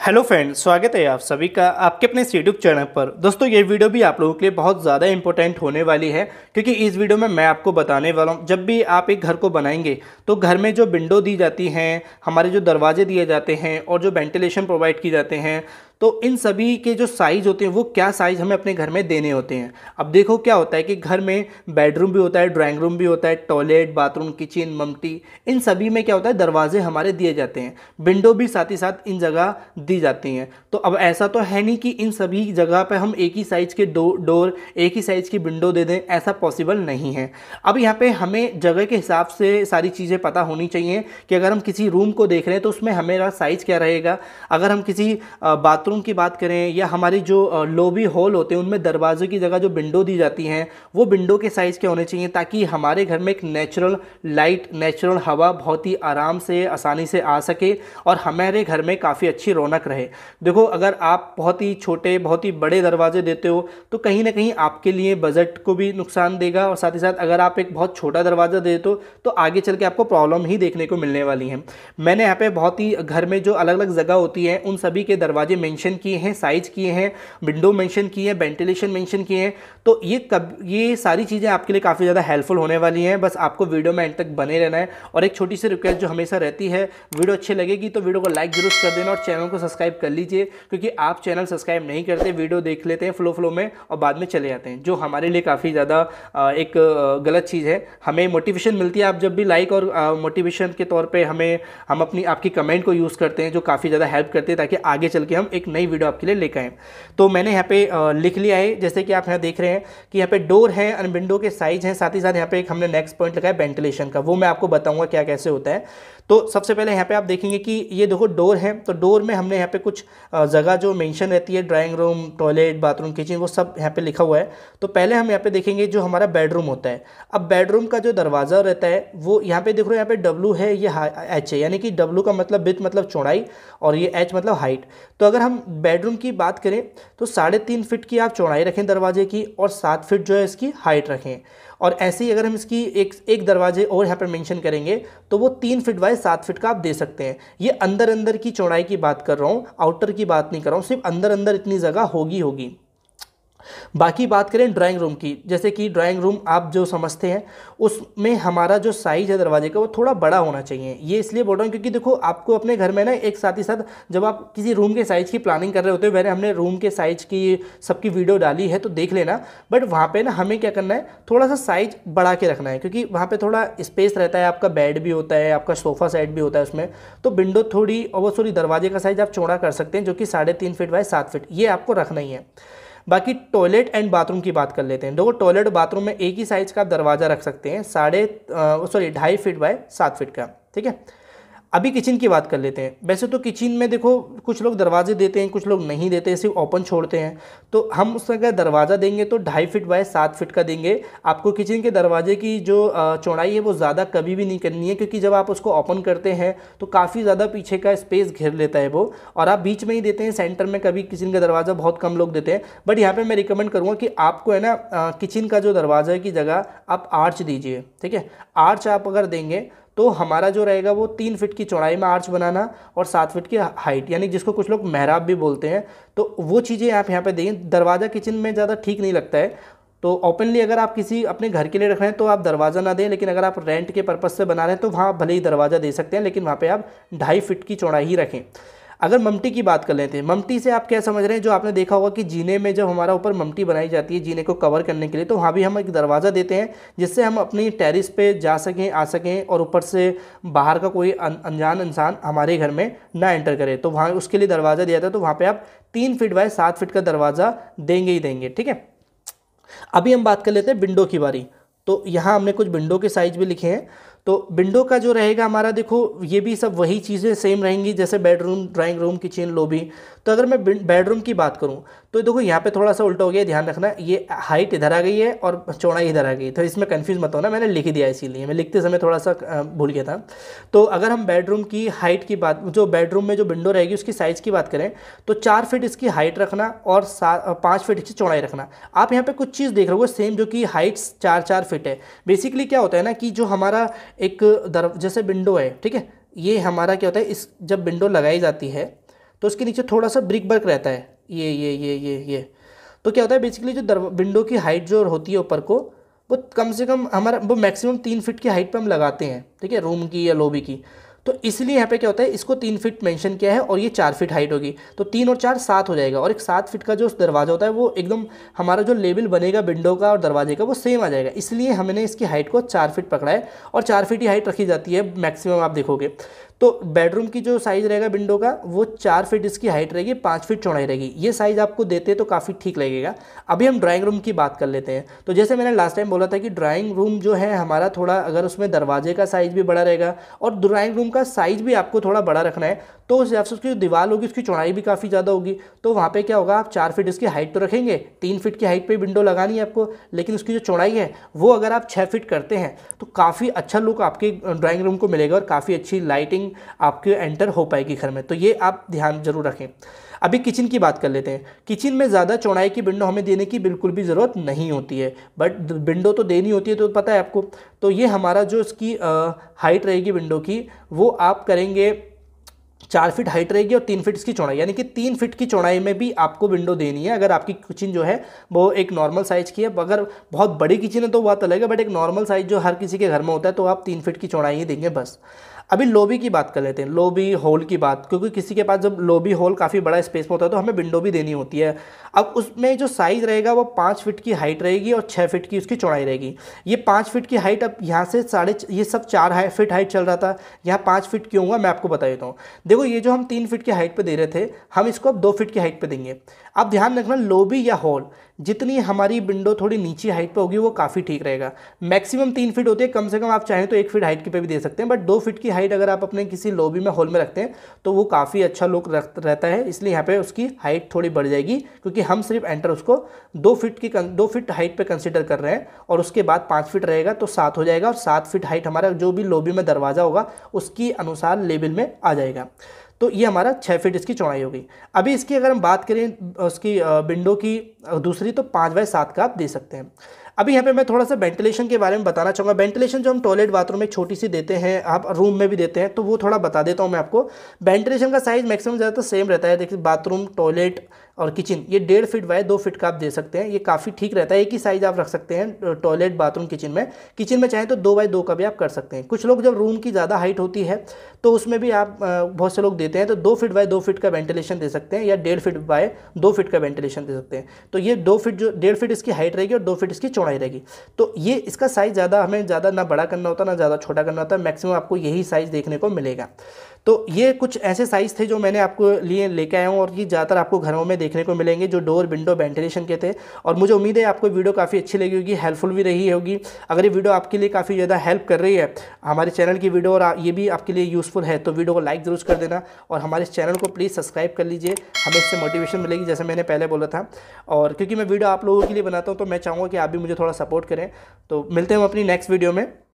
hello friends स्वागत है आप सभी का आपके अपने यूट्यूब चैनल पर दोस्तों ये वीडियो भी आप लोगों के लिए बहुत ज़्यादा इंपॉर्टेंट होने वाली है क्योंकि इस वीडियो में मैं आपको बताने वाला हूँ जब भी आप एक घर को बनाएंगे तो घर में जो विंडो दी जाती हैं हमारे जो दरवाजे दिए जाते हैं और जो वेंटिलेशन प्रोवाइड किए जाते हैं तो इन सभी के जो साइज़ होते हैं वो क्या साइज़ हमें अपने घर में देने होते हैं अब देखो क्या होता है कि घर में बेडरूम भी होता है ड्राइंग रूम भी होता है टॉयलेट बाथरूम किचन ममटी इन सभी में क्या होता है दरवाजे हमारे दिए जाते हैं विंडो भी साथ ही साथ इन जगह दी जाती हैं तो अब ऐसा तो है नहीं कि इन सभी जगह पर हम एक ही साइज़ के डो डोर एक ही साइज़ की विंडो दे दें ऐसा पॉसिबल नहीं है अब यहाँ पर हमें जगह के हिसाब से सारी चीज़ें पता होनी चाहिए कि अगर हम किसी रूम को देख रहे हैं तो उसमें हमारा साइज़ क्या रहेगा अगर हम किसी बाथरूम बाथरूम की बात करें या हमारी जो लोबी हॉल होते हैं उनमें दरवाजे की जगह जो विंडो दी जाती हैं वो विंडो के साइज़ के होने चाहिए ताकि हमारे घर में एक नेचुरल लाइट नेचुरल हवा बहुत ही आराम से आसानी से आ सके और हमारे घर में काफ़ी अच्छी रौनक रहे देखो अगर आप बहुत ही छोटे बहुत ही बड़े दरवाजे देते हो तो कहीं ना कहीं आपके लिए बजट को भी नुकसान देगा और साथ ही साथ अगर आप एक बहुत छोटा दरवाज़ा दे दो तो आगे चल के आपको प्रॉब्लम ही देखने को मिलने वाली है मैंने यहाँ पे बहुत ही घर में जो अलग अलग जगह होती है उन सभी के दरवाजे मैंशन मेंशन किए हैं साइज किए हैं विंडो मेंशन किए हैं वेंटिलेशन मेंशन किए हैं तो ये कब ये सारी चीज़ें आपके लिए काफ़ी ज़्यादा हेल्पफुल होने वाली हैं बस आपको वीडियो में एंड तक बने रहना है और एक छोटी सी रिक्वेस्ट जो हमेशा रहती है वीडियो अच्छी लगेगी तो वीडियो को लाइक जरूर कर देना और चैनल को सब्सक्राइब कर लीजिए क्योंकि आप चैनल सब्सक्राइब नहीं करते वीडियो देख लेते हैं फ्लो फ्लो में और बाद में चले जाते हैं जो हमारे लिए काफ़ी ज़्यादा एक गलत चीज़ है हमें मोटिवेशन मिलती है आप जब भी लाइक और मोटिवेशन के तौर पर हमें हम अपनी आपकी कमेंट को यूज़ करते हैं जो काफ़ी ज़्यादा हेल्प करते हैं ताकि आगे चल के हम एक नई वीडियो आपके लिए लेकर आए तो मैंने यहाँ पे लिख लिया है जैसे कि आप यहाँ देख रहे हैं कि यहाँ पे डोर है एंड विंडो के साइज हैं साथ ही साथ यहाँ पे एक हमने नेक्स्ट पॉइंट लगाया वेंटिलेशन का वो मैं आपको बताऊँगा क्या कैसे होता है तो सबसे पहले यहाँ पे आप देखेंगे कि ये देखो डोर है तो डोर में हमने यहाँ पे कुछ जगह जो मेंशन रहती है drawing room toilet bathroom kitchen वो सब यहाँ पे लिखा हुआ है तो पहले हम यहाँ पे देखेंगे जो हमारा बेडरूम होता है अब बेडरूम का जो दरवाज़ा रहता है वो यहाँ पे देख रहे हो यहाँ पे डब्लू है ये एच है यानी कि डब्लू का मतलब बिथ मतलब चौड़ाई और ये एच मतलब हाइट तो अगर हम बेडरूम की बात करें तो साढ़े तीन फिट की आप चौड़ाई रखें दरवाजे की और सात फिट जो है इसकी हाइट रखें और ऐसे ही अगर हम इसकी एक एक दरवाजे और यहाँ पर मेंशन करेंगे तो वो तीन फिट बाय सात फिट का आप दे सकते हैं ये अंदर अंदर की चौड़ाई की बात कर रहा हूँ आउटर की बात नहीं कर रहा हूँ सिर्फ अंदर अंदर इतनी जगह होगी होगी बाकी बात करें ड्राइंग रूम की जैसे कि ड्राइंग रूम आप जो समझते हैं उसमें हमारा जो साइज़ है दरवाजे का वो थोड़ा बड़ा होना चाहिए ये इसलिए बोल रहा हूँ क्योंकि देखो आपको अपने घर में ना एक साथ ही साथ जब आप किसी रूम के साइज़ की प्लानिंग कर रहे होते हो मैंने हमने रूम के साइज़ की सबकी वीडियो डाली है तो देख लेना बट वहाँ पर ना हमें क्या करना है थोड़ा सा साइज बढ़ा के रखना है क्योंकि वहाँ पर थोड़ा स्पेस रहता है आपका बेड भी होता है आपका सोफ़ा सेट भी होता है उसमें तो विंडो थोड़ी और सॉरी दरवाजे का साइज़ आप चौड़ा कर सकते हैं जो कि साढ़े तीन फिट बाय सात फिट ये आपको रखना ही है बाकी टॉयलेट एंड बाथरूम की बात कर लेते हैं देखो टॉयलेट बाथरूम में एक ही साइज़ का दरवाज़ा रख सकते हैं साढ़े सॉरी ढाई फिट बाय सात फिट का ठीक है अभी किचन की बात कर लेते हैं वैसे तो किचन में देखो कुछ लोग दरवाजे देते हैं कुछ लोग नहीं देते सिर्फ ओपन छोड़ते हैं तो हम उसका अगर दरवाज़ा देंगे तो ढाई फिट बाय सात फिट का देंगे आपको किचन के दरवाजे की जो चौड़ाई है वो ज़्यादा कभी भी नहीं करनी है क्योंकि जब आप उसको ओपन करते हैं तो काफ़ी ज़्यादा पीछे का स्पेस घेर लेता है वो और आप बीच में ही देते हैं सेंटर में कभी किचन का दरवाज़ा बहुत कम लोग देते हैं बट यहाँ पर मैं रिकमेंड करूँगा कि आपको है ना किचन का जो दरवाज़ा है की जगह आप आर्च दीजिए ठीक है आर्च आप अगर देंगे तो हमारा जो रहेगा वो तीन फिट की चौड़ाई में आर्च बनाना और सात फिट की हाइट यानी जिसको कुछ लोग मेहराब भी बोलते हैं तो वो चीज़ें आप यहाँ पे देखें दरवाज़ा किचन में ज़्यादा ठीक नहीं लगता है तो ओपनली अगर आप किसी अपने घर के लिए रख रहे हैं तो आप दरवाज़ा ना दें लेकिन अगर आप रेंट के पर्पज़ से बना रहे हैं तो वहाँ भले ही दरवाज़ा दे सकते हैं लेकिन वहाँ पर आप ढाई फिट की चौड़ाई ही रखें अगर ममटी की बात कर लेते हैं ममटी से आप क्या समझ रहे हैं जो आपने देखा होगा कि जीने में जब हमारा ऊपर ममटी बनाई जाती है जीने को कवर करने के लिए तो वहाँ भी हम एक दरवाज़ा देते हैं जिससे हम अपनी टेरिस पे जा सकें आ सकें और ऊपर से बाहर का कोई अनजान इंसान हमारे घर में ना एंटर करे तो वहाँ उसके लिए दरवाज़ा दिया था तो वहाँ पर आप तीन फिट बाय सात फिट का दरवाज़ा देंगे ही देंगे ठीक है अभी हम बात कर लेते हैं विंडो की बारी तो यहाँ हमने कुछ विंडो के साइज भी लिखे हैं तो विंडो का जो रहेगा हमारा देखो ये भी सब वही चीज़ें सेम रहेंगी जैसे bedroom drawing room kitchen lobby तो अगर मैं बेडरूम की बात करूँ तो देखो यहाँ पे थोड़ा सा उल्टा हो गया ध्यान रखना ये हाइट इधर आ गई है और चौड़ाई इधर आ गई तो इसमें कन्फ्यूज़ मत होना मैंने लिख दिया इसीलिए मैं लिखते समय थोड़ा सा भूल गया था तो अगर हम बेडरूम की हाइट की बात जो बेडरूम में जो विंडो रहेगी उसकी साइज़ की बात करें तो चार फिट इसकी हाइट रखना और पाँच फीट इसकी चौड़ाई रखना आप यहाँ पर कुछ चीज़ देख रहे हो सेम जो कि हाइट चार चार फिट है बेसिकली क्या होता है ना कि जो हमारा एक दर जैसे विंडो है ठीक है ये हमारा क्या होता है इस जब विंडो लगाई जाती है तो उसके नीचे थोड़ा सा ब्रिक बर्क रहता है ये ये ये ये ये तो क्या होता है बेसिकली जो विंडो की हाइट जो होती है ऊपर को वो कम से कम हमारा वो मैक्सिमम तीन फिट की हाइट पर हम लगाते हैं ठीक है रूम की या लोबी की तो इसलिए यहाँ पे क्या होता है इसको तीन फीट मेंशन किया है और ये चार फिट हाइट होगी तो तीन और चार सात हो जाएगा और एक सात फिट का जो दरवाज़ा होता है वो एकदम हमारा जो लेबल बनेगा विंडो का और दरवाजे का वो सेम आ जाएगा इसलिए हमने इसकी हाइट को चार फिट पकड़ा है और चार फिट ही हाइट रखी जाती है मैक्सिमम आप देखोगे तो बेडरूम की जो साइज़ रहेगा विंडो का वो चार फीट इसकी हाइट रहेगी पाँच फीट चौड़ाई रहेगी ये साइज़ आपको देते तो काफ़ी ठीक लगेगा अभी हम ड्राइंग रूम की बात कर लेते हैं तो जैसे मैंने लास्ट टाइम बोला था कि ड्राइंग रूम जो है हमारा थोड़ा अगर उसमें दरवाजे का साइज़ भी बड़ा रहेगा और ड्राइंग रूम का साइज़ भी आपको थोड़ा बड़ा रखना है तो उस हिसाब से उसकी जो दीवार होगी उसकी चौड़ाई भी काफ़ी ज़्यादा होगी तो वहाँ पे क्या होगा आप चार फीट इसकी हाइट तो रखेंगे तीन फीट की हाइट पे विंडो लगानी है आपको लेकिन उसकी जो चौड़ाई है वो अगर आप छः फीट करते हैं तो काफ़ी अच्छा लुक आपके ड्राइंग रूम को मिलेगा और काफ़ी अच्छी लाइटिंग आपके एंटर हो पाएगी घर में तो ये आप ध्यान ज़रूर रखें अभी किचन की बात कर लेते हैं किचन में ज़्यादा चौड़ाई की विंडो हमें देने की बिल्कुल भी ज़रूरत नहीं होती है बट विंडो तो देनी होती है तो पता है आपको तो ये हमारा जो इसकी हाइट रहेगी विंडो की वो आप करेंगे चार फीट हाइट रहेगी और तीन फीट इसकी चौड़ाई यानी कि तीन फीट की चौड़ाई में भी आपको विंडो देनी है अगर आपकी किचन जो है वो एक नॉर्मल साइज़ की है अगर बहुत बड़ी किचन है तो बात अलग है बट एक नॉर्मल साइज़ जो हर किसी के घर में होता है तो आप तीन फीट की चौड़ाई ही देंगे बस अभी लोबी की बात कर लेते हैं लोबी हॉल की बात क्योंकि किसी के पास जब लोबी हॉल काफ़ी बड़ा स्पेस में होता है तो हमें विंडो भी देनी होती है अब उसमें जो साइज़ रहेगा वो पाँच फिट की हाइट रहेगी और छः फिट की उसकी चौड़ाई रहेगी ये पाँच फिट की हाइट अब यहाँ से साढ़े ये सब चार फिट हाइट चल रहा था यहाँ पाँच फिट क्यों हुआ मैं आपको बता देता हूँ देखो ये जो हम तीन फिट की हाइट पर दे रहे थे हम इसको अब दो फिट की हाइट पर देंगे अब ध्यान रखना लोबी या हॉल जितनी हमारी विंडो थोड़ी नीची हाइट पे होगी वो काफ़ी ठीक रहेगा मैक्सिमम तीन फीट होती है कम से कम आप चाहें तो एक फीट हाइट की पे भी दे सकते हैं बट दो फीट की हाइट अगर आप अपने किसी लॉबी में हॉल में रखते हैं तो वो काफ़ी अच्छा लुक रहता है इसलिए यहाँ पर उसकी हाइट थोड़ी बढ़ जाएगी क्योंकि हम सिर्फ एंटर उसको दो फिट की दो फिट हाइट पर कंसिडर कर रहे हैं और उसके बाद पाँच फिट रहेगा तो सात हो जाएगा और सात फिट हाइट हमारा जो भी लॉबी में दरवाज़ा होगा उसकी अनुसार लेवल में आ जाएगा तो ये हमारा छः फीट इसकी चौड़ाई होगी अभी इसकी अगर हम बात करें उसकी विंडो की दूसरी तो पाँच बाय सात का आप दे सकते हैं अभी यहाँ पे मैं थोड़ा सा वेंटिलेशन के बारे में बताना चाहूँगा वेंटिलेशन जो हम टॉयलेट बाथरूम में छोटी सी देते हैं आप रूम में भी देते हैं तो वो थोड़ा बता देता हूँ मैं आपको वेंटिलेशन का साइज़ मैक्सिमम ज़्यादातर सेम रहता है देखिए बाथरूम टॉयलेट और किचन ये डेढ़ फिट बाय दो फिट का आप दे सकते हैं ये काफ़ी ठीक रहता है एक ही साइज़ आप रख सकते हैं टॉयलेट बाथरूम किचन में किचन में चाहें तो दो बाय दो का भी आप कर सकते हैं कुछ लोग जब रूम की ज़्यादा हाइट होती है तो उसमें भी आप बहुत से लोग देते हैं तो दो फिट बाय दो फिट का वेंटिलेशन दे सकते हैं या डेढ़ फिट बाय दो फिट का वेंटिलेशन दे सकते हैं तो ये दो फिट जो डेढ़ फिट इसकी हाइट रहेगी और दो फिट इसकी चौड़ाई रहेगी तो ये इसका साइज़ ज़्यादा हमें ज़्यादा ना बड़ा करना होता ना ज़्यादा छोटा करना होता मैक्सिमम आपको यही साइज़ देखने को मिलेगा तो ये कुछ ऐसे साइज़ थे जो मैंने आपको लिए लेके आया हूँ और ये ज़्यादातर आपको घरों में देखने को मिलेंगे जो डोर विंडो वेंटिलेशन के थे और मुझे उम्मीद है आपको वीडियो काफ़ी अच्छी लगी होगी हेल्पफुल भी रही होगी अगर ये वीडियो आपके लिए काफ़ी ज़्यादा हेल्प कर रही है हमारे चैनल की वीडियो और ये भी आपके लिए यूज़फुल है तो वीडियो को लाइक ज़रूर कर देना और हमारे चैनल को प्लीज़ सब्सक्राइब कर लीजिए हमें इससे मोटिवेशन मिलेगी जैसे मैंने पहले बोला था और क्योंकि मैं वीडियो आप लोगों के लिए बनाता हूँ तो मैं चाहूँगा कि आप भी मुझे थोड़ा सपोर्ट करें तो मिलते हैं हम अपनी नेक्स्ट वीडियो में